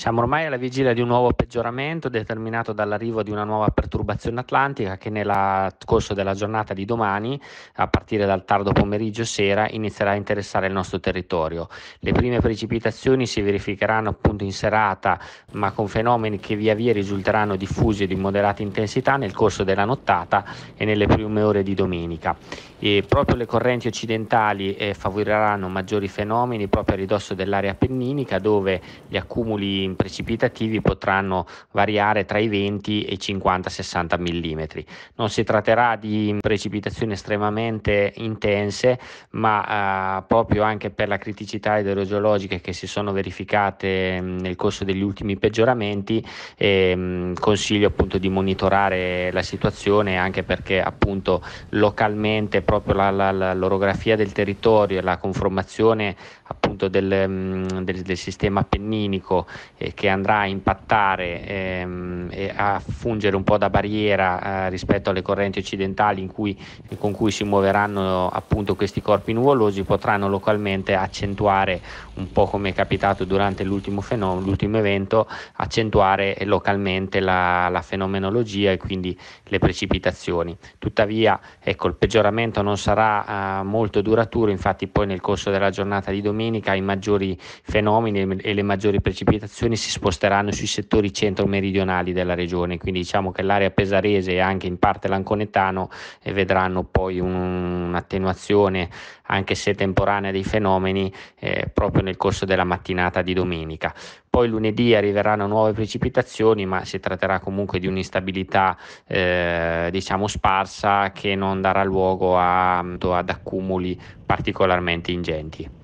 Siamo ormai alla vigilia di un nuovo peggioramento determinato dall'arrivo di una nuova perturbazione atlantica che nel corso della giornata di domani, a partire dal tardo pomeriggio sera, inizierà a interessare il nostro territorio. Le prime precipitazioni si verificheranno appunto in serata, ma con fenomeni che via via risulteranno diffusi e di moderata intensità nel corso della nottata e nelle prime ore di domenica. E proprio le correnti occidentali eh, favoriranno maggiori fenomeni proprio a ridosso dell'area appenninica dove gli accumuli in precipitativi potranno variare tra i 20 e i 50-60 mm. Non si tratterà di precipitazioni estremamente intense, ma eh, proprio anche per la criticità idrogeologica che si sono verificate mm, nel corso degli ultimi peggioramenti, eh, consiglio appunto di monitorare la situazione anche perché appunto localmente proprio la, la, l'orografia del territorio e la conformazione appunto, appunto del, mm, del, del sistema appenninico eh, che andrà a impattare ehm, Ehm, a fungere un po' da barriera eh, rispetto alle correnti occidentali cui, con cui si muoveranno appunto questi corpi nuvolosi potranno localmente accentuare un po' come è capitato durante l'ultimo, fenomeno, l'ultimo evento accentuare localmente la, la, fenomenologia e quindi le precipitazioni tuttavia ecco il peggioramento non sarà eh, molto duraturo infatti poi nel corso della giornata di domenica i maggiori fenomeni e le maggiori precipitazioni si sposteranno sui settori centro meridionali della regione, quindi diciamo che l'area pesarese e anche in parte l'anconetano eh, vedranno poi un'attenuazione anche se temporanea dei fenomeni eh, proprio nel corso della mattinata di domenica. Poi lunedì arriveranno nuove precipitazioni, ma si tratterà comunque di un'instabilità eh, diciamo sparsa che non darà luogo a, ad accumuli particolarmente ingenti.